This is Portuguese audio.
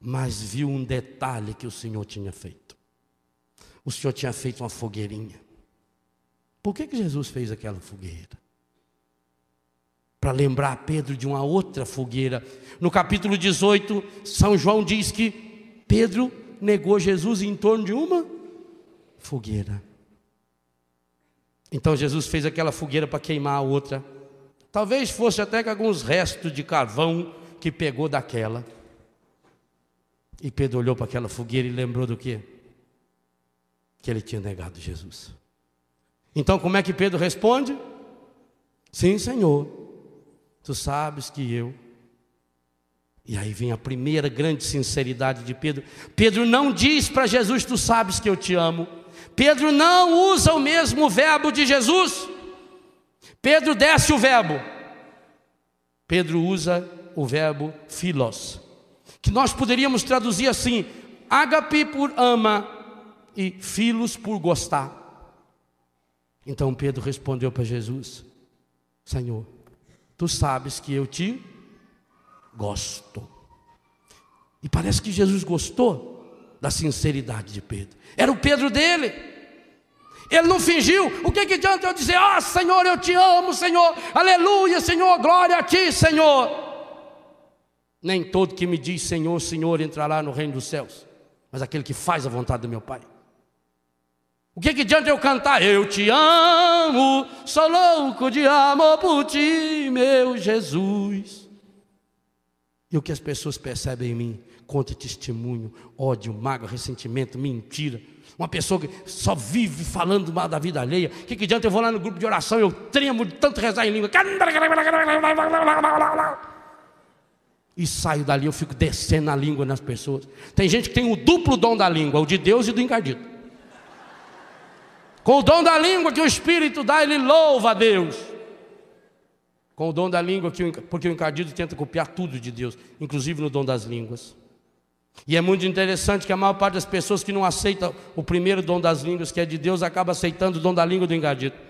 mas viu um detalhe que o Senhor tinha feito. O Senhor tinha feito uma fogueirinha. Por que, que Jesus fez aquela fogueira? Para lembrar Pedro de uma outra fogueira. No capítulo 18, São João diz que Pedro negou Jesus em torno de uma fogueira. Então Jesus fez aquela fogueira para queimar a outra. Talvez fosse até que alguns restos de carvão que pegou daquela. E Pedro olhou para aquela fogueira e lembrou do quê? Que ele tinha negado Jesus. Então, como é que Pedro responde? Sim, Senhor, tu sabes que eu. E aí vem a primeira grande sinceridade de Pedro. Pedro não diz para Jesus: Tu sabes que eu te amo. Pedro não usa o mesmo verbo de Jesus. Pedro desce o verbo. Pedro usa o verbo filos, que nós poderíamos traduzir assim: ágape por ama e filhos por gostar. Então Pedro respondeu para Jesus: Senhor, tu sabes que eu te gosto. E parece que Jesus gostou da sinceridade de Pedro. Era o Pedro dele. Ele não fingiu. O que, que adianta eu dizer: Ah, Senhor, eu te amo, Senhor. Aleluia, Senhor. Glória a ti, Senhor. Nem todo que me diz Senhor, Senhor entrará no reino dos céus, mas aquele que faz a vontade do meu Pai. O que, que adianta eu cantar? Eu te amo, sou louco de amor por ti, meu Jesus. E o que as pessoas percebem em mim? Contra testemunho, ódio, mágoa, ressentimento, mentira. Uma pessoa que só vive falando mal da vida alheia. O que, que adianta eu vou lá no grupo de oração, eu tremo de tanto rezar em língua e saio dali, eu fico descendo a língua nas pessoas. Tem gente que tem o duplo dom da língua, o de Deus e do encardido. Com o dom da língua que o Espírito dá, ele louva a Deus. Com o dom da língua, que porque o encardido tenta copiar tudo de Deus, inclusive no dom das línguas. E é muito interessante que a maior parte das pessoas que não aceita o primeiro dom das línguas, que é de Deus, acaba aceitando o dom da língua do encardido.